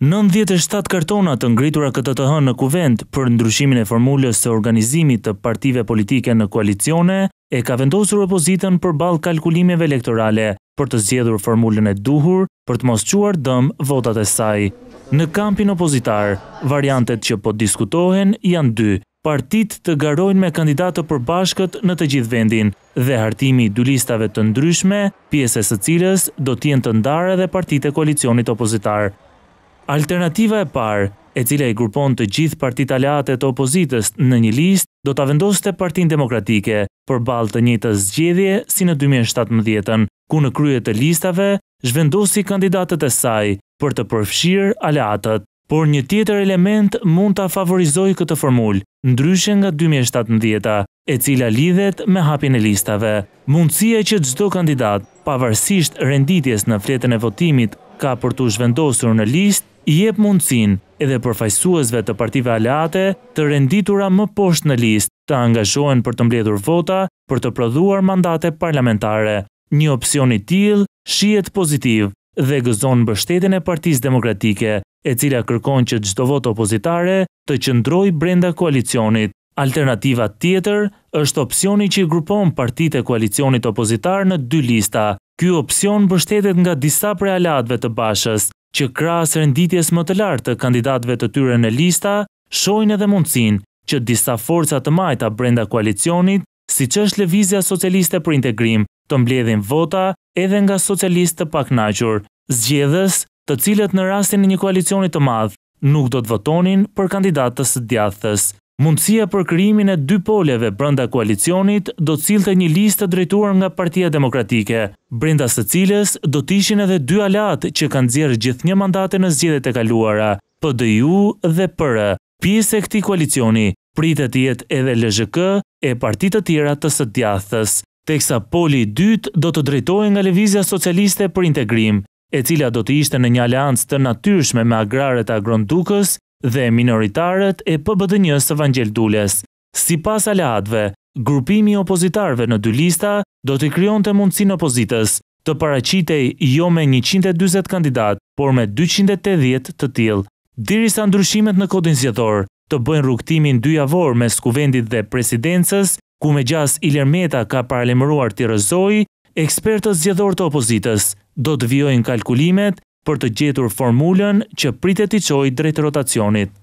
97 kartona të ngritura këtë të hënë në kuvent për ndryshimin e formullës të organizimit të partive politike në koalicione e ka vendosur opozitën për balë kalkulimeve elektorale për të zjedhur formullën e duhur për të mos quar dëm votat e saj. Në kampin opozitar, variantet që po diskutohen janë dy, partit të garojnë me kandidatë për bashkët në të gjithë vendin dhe hartimi dy listave të ndryshme, pjesës së cilës do tjenë të ndare dhe partit e koalicionit opozitarë. Alternativa e parë, e cila i grupon të gjithë partit aleate të opozitës në një list, do të vendosë të partin demokratike për balë të një të zgjedhje si në 2017-ën, ku në kryet të listave zhvendosi kandidatët e saj për të përfshirë aleatët. Por një tjetër element mund të afavorizoj këtë formull, ndryshen nga 2017-a, e cila lidhet me hapin e listave. Mundësia që gjdo kandidat, pavarësisht renditjes në fletën e votimit, ka për të zhvendosur në list, i jep mundësin edhe përfajsuesve të partive aleate të renditura më poshtë në listë të angazhohen për të mbledhur vota për të prodhuar mandate parlamentare. Një opcioni i shiet shihet pozitiv dhe gëzon mbështetjen e Partisë Demokratike, e cila kërkon që çdo vot opozitare të qëndrojë brenda koalicionit. Alternativa tjetër është opcioni që i grupon partitë e koalicionit opozitar në dy lista. Ky opcion mbështetet nga disa prealatëve të Bashës, që krasë renditjes më të lartë të kandidatëve të tyre në lista, shohin edhe mundësin që disa forca të majta brenda koalicionit, siç është Lëvizja Socialiste për Integrim, të mbledhin vota edhe nga socialistë të pakënaqur, zgjedhës të cilët në rastin e një koalicioni të madh nuk do të votonin për kandidatës djathës. djathtës. Mundësia për kryimin e dy poleve brënda koalicionit do të cilë të një listë të drejtuar nga partia demokratike, brënda së cilës do të ishin edhe dy alatë që kanë zjerë gjithë një mandate në zgjede e kaluara, për dhe PR. dhe përë, pjese këti koalicioni, pritë të jetë edhe LZK e partit të tjera të së djathës. Teksa poli dytë do të drejtoj nga Levizja Socialiste për integrim, e cila do të ishte në një aleancë të natyrshme me agrarët agrondukës, dhe minoritarët e PBD-njës së Vangjel Dules. Si pas aleatve, grupimi opozitarve në dy lista do të kryon të mundësin opozitës, të paracitej jo me 120 kandidat, por me 280 të tilë. Diri sa ndryshimet në kodin zjetor, të bëjnë rukëtimin dy javor me skuvendit dhe presidencës, ku me gjas Ilermeta ka paralemruar të rëzoj, ekspertës zjetor të opozitës do të vjojnë kalkulimet për të gjetur formulën që pritet i qoj drejtë rotacionit.